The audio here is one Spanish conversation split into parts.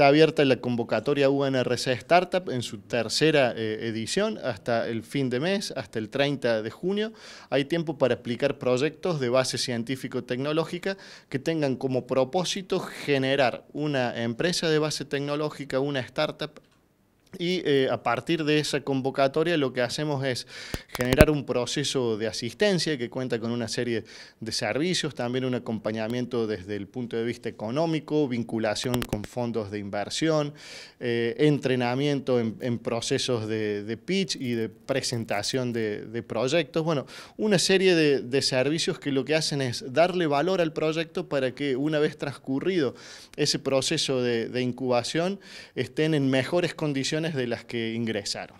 Está abierta la convocatoria UNRC Startup en su tercera eh, edición hasta el fin de mes, hasta el 30 de junio. Hay tiempo para aplicar proyectos de base científico-tecnológica que tengan como propósito generar una empresa de base tecnológica, una startup y eh, a partir de esa convocatoria lo que hacemos es generar un proceso de asistencia que cuenta con una serie de servicios, también un acompañamiento desde el punto de vista económico, vinculación con fondos de inversión, eh, entrenamiento en, procesos de, pitch y de presentación de, proyectos. Bueno, una serie de, servicios que lo que hacen es darle valor al proyecto para que una vez transcurrido ese proceso de incubación estén en mejores condiciones de las que ingresaron.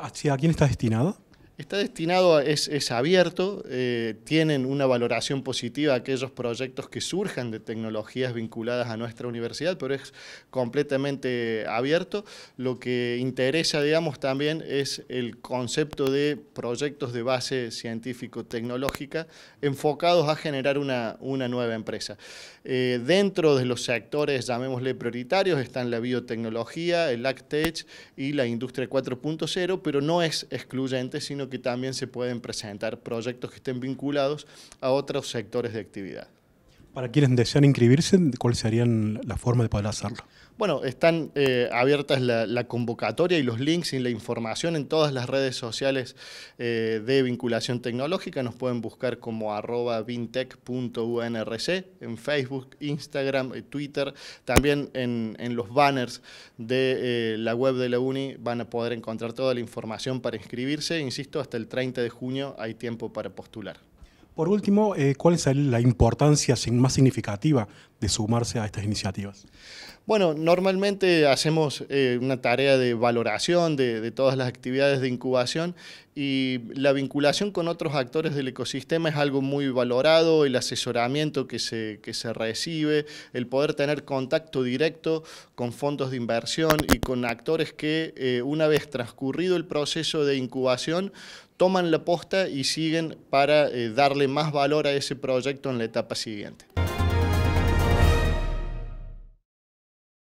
¿A quién está destinado? Está destinado, es, abierto, eh, tienen una valoración positiva aquellos proyectos que surjan de tecnologías vinculadas a nuestra universidad, pero es completamente abierto. Lo que interesa, digamos, también es el concepto de proyectos de base científico-tecnológica enfocados a generar una, una nueva empresa. Eh, dentro de los sectores, llamémosle prioritarios, están la biotecnología, el lactech y la industria 4.0, pero no es excluyente, sino que que también se pueden presentar proyectos que estén vinculados a otros sectores de actividad. Para quienes desean inscribirse, ¿cuál sería la forma de poder hacerlo? Bueno, están eh, abiertas la, convocatoria y los links y la información en todas las redes sociales eh, de vinculación tecnológica. Nos pueden buscar como arroba vintech.unrc en Facebook, Instagram, eh, Twitter. También en, los banners de la web de la UNI van a poder encontrar toda la información para inscribirse. Insisto, hasta el 30 de junio hay tiempo para postular. Por último, eh, ¿cuál es la importancia más significativa de sumarse a estas iniciativas? Bueno, normalmente hacemos eh, una tarea de valoración de, todas las actividades de incubación y la vinculación con otros actores del ecosistema es algo muy valorado, el asesoramiento que se, se recibe, el poder tener contacto directo con fondos de inversión y con actores que eh, una vez transcurrido el proceso de incubación toman la posta y siguen para eh, darle más valor a ese proyecto en la etapa siguiente.